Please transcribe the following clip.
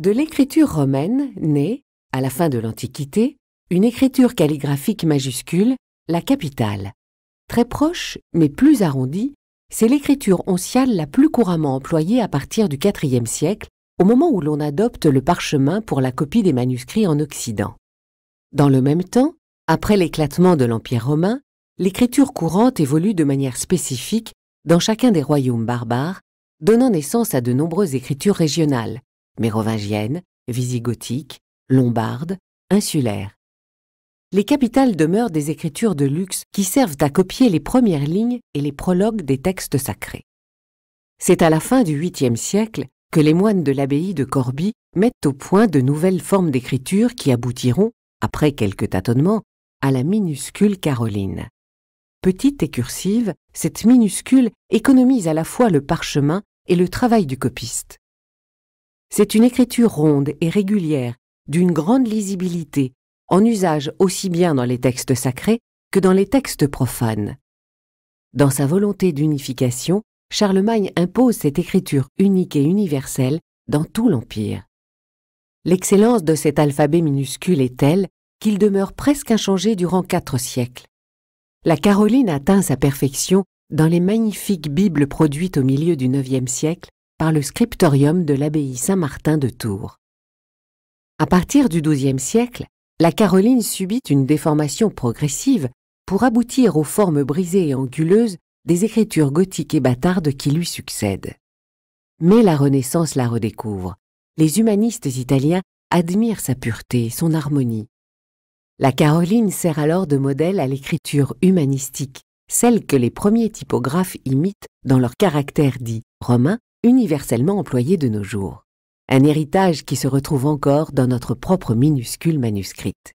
De l'écriture romaine naît, à la fin de l'Antiquité, une écriture calligraphique majuscule, la capitale. Très proche, mais plus arrondie, c'est l'écriture onciale la plus couramment employée à partir du IVe siècle, au moment où l'on adopte le parchemin pour la copie des manuscrits en Occident. Dans le même temps, après l'éclatement de l'Empire romain, l'écriture courante évolue de manière spécifique dans chacun des royaumes barbares, donnant naissance à de nombreuses écritures régionales, mérovingiennes, visigothiques, lombardes, insulaires. Les capitales demeurent des écritures de luxe qui servent à copier les premières lignes et les prologues des textes sacrés. C'est à la fin du 8 siècle que les moines de l'abbaye de Corbie mettent au point de nouvelles formes d'écriture qui aboutiront, après quelques tâtonnements, à la minuscule Caroline. Petite et cursive, cette minuscule économise à la fois le parchemin et le travail du copiste. C'est une écriture ronde et régulière, d'une grande lisibilité, en usage aussi bien dans les textes sacrés que dans les textes profanes. Dans sa volonté d'unification, Charlemagne impose cette écriture unique et universelle dans tout l'Empire. L'excellence de cet alphabet minuscule est telle qu'il demeure presque inchangé durant quatre siècles. La Caroline atteint sa perfection dans les magnifiques Bibles produites au milieu du IXe siècle par le scriptorium de l'abbaye Saint-Martin de Tours. À partir du XIIe siècle, la Caroline subit une déformation progressive pour aboutir aux formes brisées et anguleuses des écritures gothiques et bâtardes qui lui succèdent. Mais la Renaissance la redécouvre. Les humanistes italiens admirent sa pureté, son harmonie, la Caroline sert alors de modèle à l'écriture humanistique, celle que les premiers typographes imitent dans leur caractère dit romain, universellement employé de nos jours. Un héritage qui se retrouve encore dans notre propre minuscule manuscrite.